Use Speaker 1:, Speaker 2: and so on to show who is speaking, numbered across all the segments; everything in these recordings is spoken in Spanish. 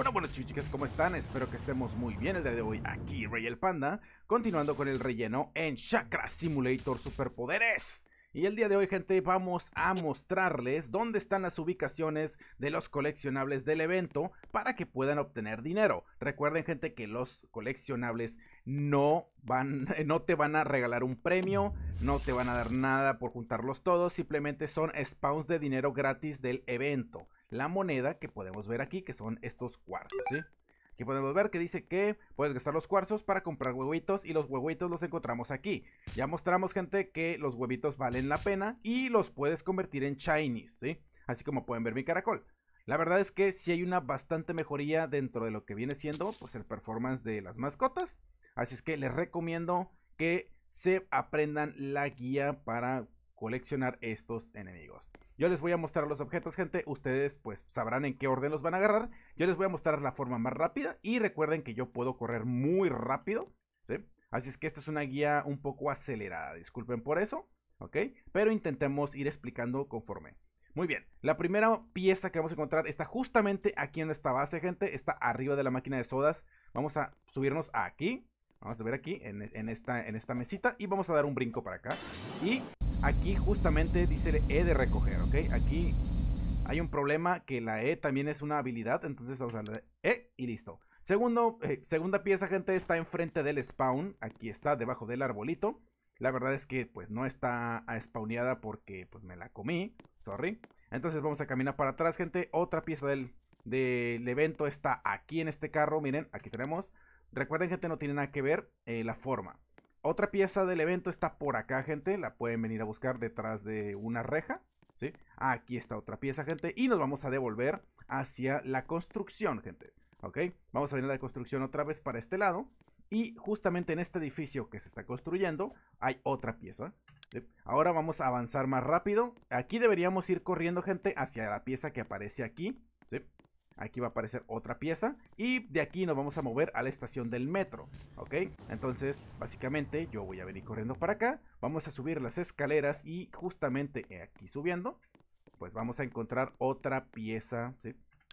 Speaker 1: Bueno, bueno chicas, ¿cómo están? Espero que estemos muy bien el día de hoy aquí, Rey el Panda, continuando con el relleno en Chakra Simulator Superpoderes. Y el día de hoy, gente, vamos a mostrarles dónde están las ubicaciones de los coleccionables del evento para que puedan obtener dinero. Recuerden, gente, que los coleccionables no van no te van a regalar un premio, no te van a dar nada por juntarlos todos, simplemente son spawns de dinero gratis del evento la moneda que podemos ver aquí, que son estos cuarzos, ¿sí? Aquí podemos ver que dice que puedes gastar los cuarzos para comprar huevitos y los huevitos los encontramos aquí. Ya mostramos, gente, que los huevitos valen la pena y los puedes convertir en Chinese, ¿sí? Así como pueden ver mi caracol. La verdad es que sí hay una bastante mejoría dentro de lo que viene siendo pues el performance de las mascotas. Así es que les recomiendo que se aprendan la guía para coleccionar estos enemigos. Yo les voy a mostrar los objetos, gente. Ustedes pues sabrán en qué orden los van a agarrar. Yo les voy a mostrar la forma más rápida. Y recuerden que yo puedo correr muy rápido. ¿sí? Así es que esta es una guía un poco acelerada. Disculpen por eso. ¿Ok? Pero intentemos ir explicando conforme. Muy bien, la primera pieza que vamos a encontrar está justamente aquí en esta base, gente. Está arriba de la máquina de sodas. Vamos a subirnos aquí. Vamos a subir aquí, en, esta, en esta mesita. Y vamos a dar un brinco para acá. Y Aquí justamente dice E de recoger, ¿ok? Aquí hay un problema que la E también es una habilidad, entonces vamos a la E y listo. Segundo, eh, segunda pieza, gente, está enfrente del spawn. Aquí está, debajo del arbolito. La verdad es que pues no está spawneada porque pues me la comí, sorry. Entonces vamos a caminar para atrás, gente. Otra pieza del, del evento está aquí en este carro, miren, aquí tenemos. Recuerden, gente, no tiene nada que ver eh, la forma. Otra pieza del evento está por acá, gente. La pueden venir a buscar detrás de una reja. ¿sí? Aquí está otra pieza, gente. Y nos vamos a devolver hacia la construcción, gente. ¿Ok? Vamos a venir a la construcción otra vez para este lado. Y justamente en este edificio que se está construyendo hay otra pieza. Ahora vamos a avanzar más rápido. Aquí deberíamos ir corriendo, gente, hacia la pieza que aparece aquí. ¿sí? Aquí va a aparecer otra pieza y de aquí nos vamos a mover a la estación del metro, ¿ok? Entonces, básicamente yo voy a venir corriendo para acá, vamos a subir las escaleras y justamente aquí subiendo, pues vamos a encontrar otra pieza,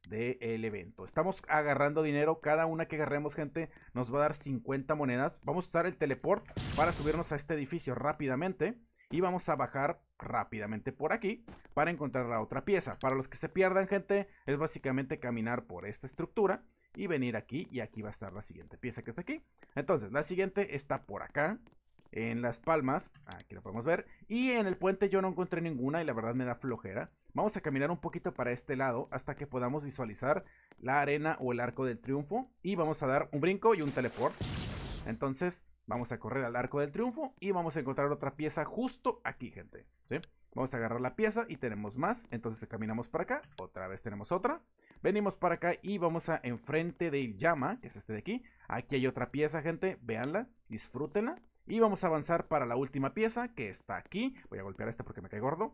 Speaker 1: del evento. Estamos agarrando dinero. Cada una que agarremos, gente, nos va a dar 50 monedas. Vamos a usar el teleport para subirnos a este edificio rápidamente. Y vamos a bajar rápidamente por aquí para encontrar la otra pieza. Para los que se pierdan, gente, es básicamente caminar por esta estructura y venir aquí. Y aquí va a estar la siguiente pieza que está aquí. Entonces, la siguiente está por acá, en Las Palmas. Aquí la podemos ver. Y en el puente yo no encontré ninguna y la verdad me da flojera. Vamos a caminar un poquito para este lado hasta que podamos visualizar la arena o el arco del triunfo. Y vamos a dar un brinco y un teleport. Entonces, Vamos a correr al arco del triunfo y vamos a encontrar otra pieza justo aquí, gente. Vamos a agarrar la pieza y tenemos más. Entonces caminamos para acá. Otra vez tenemos otra. Venimos para acá y vamos a enfrente de llama, que es este de aquí. Aquí hay otra pieza, gente. Veanla, disfrútenla. Y vamos a avanzar para la última pieza, que está aquí. Voy a golpear esta porque me cae gordo.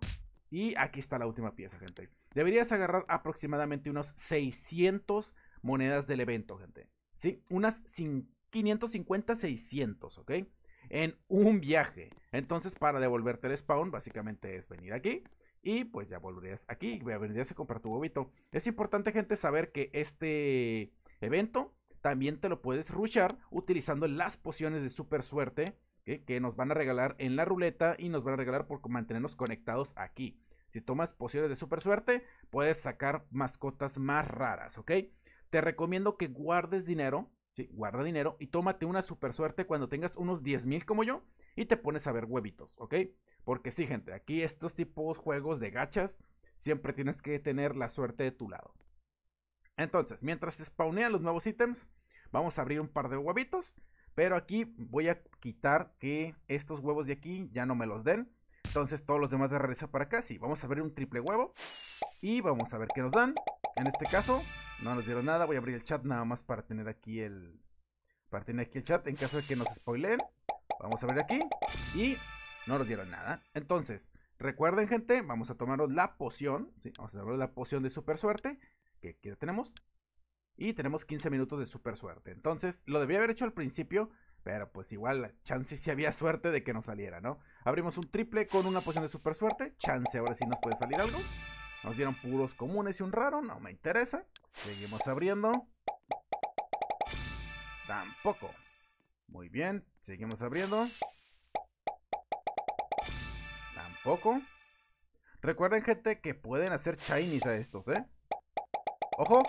Speaker 1: Y aquí está la última pieza, gente. Deberías agarrar aproximadamente unos 600 monedas del evento, gente. ¿Sí? Unas 50 550, 600, ¿ok? En un viaje. Entonces, para devolverte el spawn, básicamente es venir aquí. Y pues ya volverías aquí, vendrías a comprar tu huevito. Es importante, gente, saber que este evento también te lo puedes rushar utilizando las pociones de super suerte que nos van a regalar en la ruleta y nos van a regalar por mantenernos conectados aquí. Si tomas pociones de super suerte, puedes sacar mascotas más raras, ¿ok? Te recomiendo que guardes dinero guarda dinero y tómate una super suerte cuando tengas unos 10,000 mil como yo y te pones a ver huevitos, ¿ok? Porque sí, gente, aquí estos tipos juegos de gachas siempre tienes que tener la suerte de tu lado. Entonces, mientras spawnean los nuevos ítems, vamos a abrir un par de huevitos. Pero aquí voy a quitar que estos huevos de aquí ya no me los den. Entonces todos los demás de regreso para acá. Sí, vamos a abrir un triple huevo. Y vamos a ver qué nos dan. En este caso, no nos dieron nada. Voy a abrir el chat nada más para tener aquí el... Para tener aquí el chat en caso de que nos spoileen. Vamos a ver aquí. Y no nos dieron nada. Entonces, recuerden gente, vamos a tomar la poción. vamos a tomar la poción de super suerte. Que aquí la tenemos. Y tenemos 15 minutos de super suerte. Entonces, lo debía haber hecho al principio. Pero pues igual, la chance si había suerte de que nos saliera, ¿no? Abrimos un triple con una poción de super suerte. Chance, ahora sí nos puede salir algo. Nos dieron puros comunes y un raro, no me interesa. Seguimos abriendo. Tampoco. Muy bien, seguimos abriendo. Tampoco. Recuerden, gente, que pueden hacer shinies a estos, ¿eh? ¡Ojo!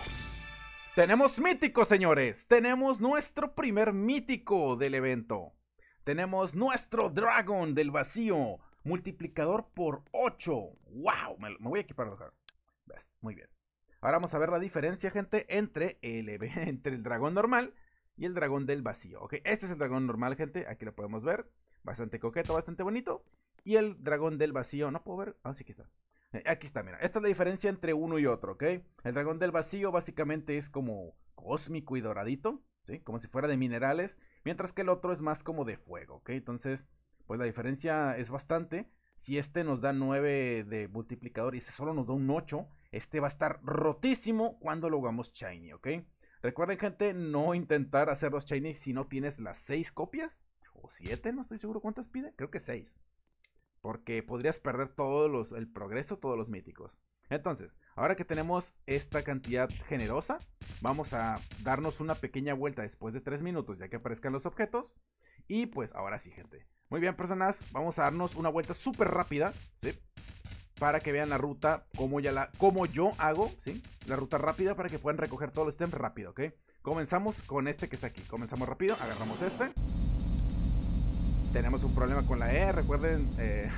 Speaker 1: ¡Tenemos míticos señores! ¡Tenemos nuestro primer mítico del evento! Tenemos nuestro dragón del vacío. Multiplicador por 8. ¡Wow! Me, voy a equipar Muy bien. Ahora vamos a ver la diferencia, gente, entre el, entre el dragón normal y el dragón del vacío. Ok, este es el dragón normal, gente. Aquí lo podemos ver. Bastante coqueto, bastante bonito. Y el dragón del vacío. No puedo ver. Ah, sí, aquí está. Eh, aquí está, mira. Esta es la diferencia entre uno y otro, ¿ok? El dragón del vacío básicamente es como cósmico y doradito. Como si fuera de minerales, mientras que el otro es más como de fuego, ¿ok? Entonces, pues la diferencia es bastante. Si este nos da 9 de multiplicador y este solo nos da un 8, este va a estar rotísimo cuando lo hagamos shiny, ¿ok? Recuerden, gente, no intentar hacer los shiny si no tienes las 6 copias o 7, no estoy seguro cuántas pide, creo que 6. Porque podrías perder todo los, el progreso, todos los míticos. Entonces, ahora que tenemos esta cantidad generosa, vamos a darnos una pequeña vuelta después de tres minutos ya que aparezcan los objetos. Y pues ahora sí, gente. Muy bien, personas, vamos a darnos una vuelta súper rápida, ¿sí? Para que vean la ruta, como, ya la, yo hago, ¿sí? La ruta rápida para que puedan recoger todos los stems rápido, ¿ok? Comenzamos con este que está aquí. Comenzamos rápido, agarramos este. Tenemos un problema con la E, recuerden, eh,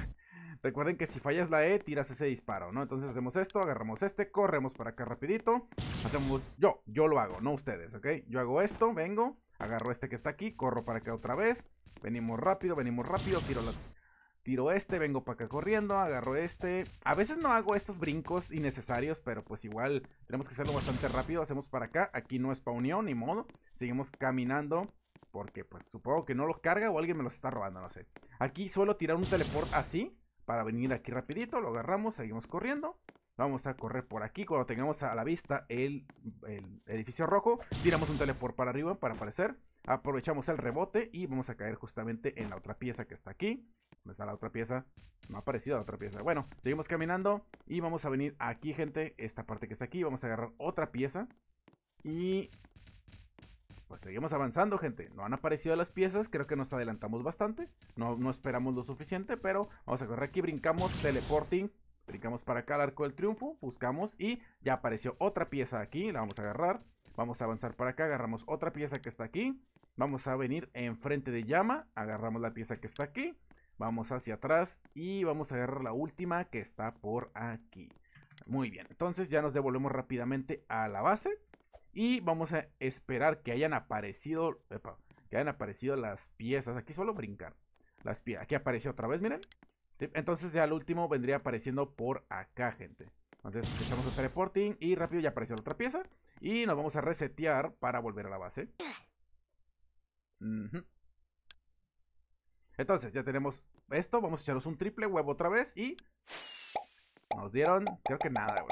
Speaker 1: Recuerden que si fallas la E, tiras ese disparo, ¿no? Entonces hacemos esto, agarramos este, corremos para acá rapidito. Hacemos... Yo, yo lo hago, no ustedes, ¿ok? Yo hago esto, vengo, agarro este que está aquí, corro para acá otra vez. Venimos rápido, venimos rápido, tiro la... Tiro este, vengo para acá corriendo, agarro este. A veces no hago estos brincos innecesarios, pero pues igual tenemos que hacerlo bastante rápido. Hacemos para acá, aquí no es unión ni modo. Seguimos caminando porque pues supongo que no lo carga o alguien me los está robando, no sé. Aquí suelo tirar un teleport así para venir aquí rapidito, lo agarramos, seguimos corriendo. Vamos a correr por aquí. Cuando tengamos a la vista el, edificio rojo, tiramos un teleport para arriba para aparecer. Aprovechamos el rebote y vamos a caer justamente en la otra pieza que está aquí. ¿Dónde está la otra pieza? No ha aparecido la otra pieza. Bueno, seguimos caminando y vamos a venir aquí, gente. Esta parte que está aquí. Vamos a agarrar otra pieza. Y pues seguimos avanzando, gente. No han aparecido las piezas, creo que nos adelantamos bastante. No, no esperamos lo suficiente, pero vamos a correr aquí, brincamos, teleporting. Brincamos para acá al arco del triunfo, buscamos y ya apareció otra pieza aquí, la vamos a agarrar. Vamos a avanzar para acá, agarramos otra pieza que está aquí. Vamos a venir enfrente de llama, agarramos la pieza que está aquí. Vamos hacia atrás y vamos a agarrar la última que está por aquí. Muy bien, entonces ya nos devolvemos rápidamente a la base. Y vamos a esperar que hayan aparecido, que hayan aparecido las piezas. Aquí solo brincar. Las piezas. Aquí apareció otra vez, miren. Entonces ya el último vendría apareciendo por acá, gente. Entonces echamos el teleporting y rápido ya apareció la otra pieza. Y nos vamos a resetear para volver a la base. Entonces ya tenemos esto. Vamos a echaros un triple huevo otra vez y... Nos dieron, creo que nada,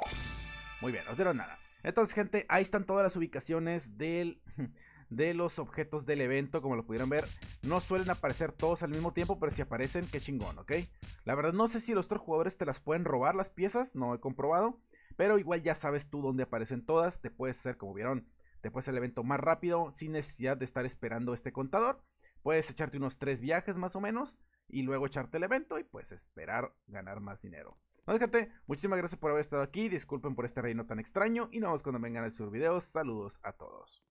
Speaker 1: Muy bien, nos dieron nada. Entonces, gente, ahí están todas las ubicaciones de los objetos del evento. Como lo pudieron ver, no suelen aparecer todos al mismo tiempo, pero si aparecen, qué chingón, ¿ok? La verdad, no sé si los otros jugadores te las pueden robar las piezas, no he comprobado. Pero igual ya sabes tú dónde aparecen todas. Te puedes hacer, como vieron, te puedes hacer el evento más rápido, sin necesidad de estar esperando este contador. Puedes echarte unos tres viajes más o menos y luego echarte el evento y puedes esperar ganar más dinero. No déjate, muchísimas gracias por haber estado aquí, disculpen por este reino tan extraño y nos vemos cuando vengan a sus videos. Saludos a todos.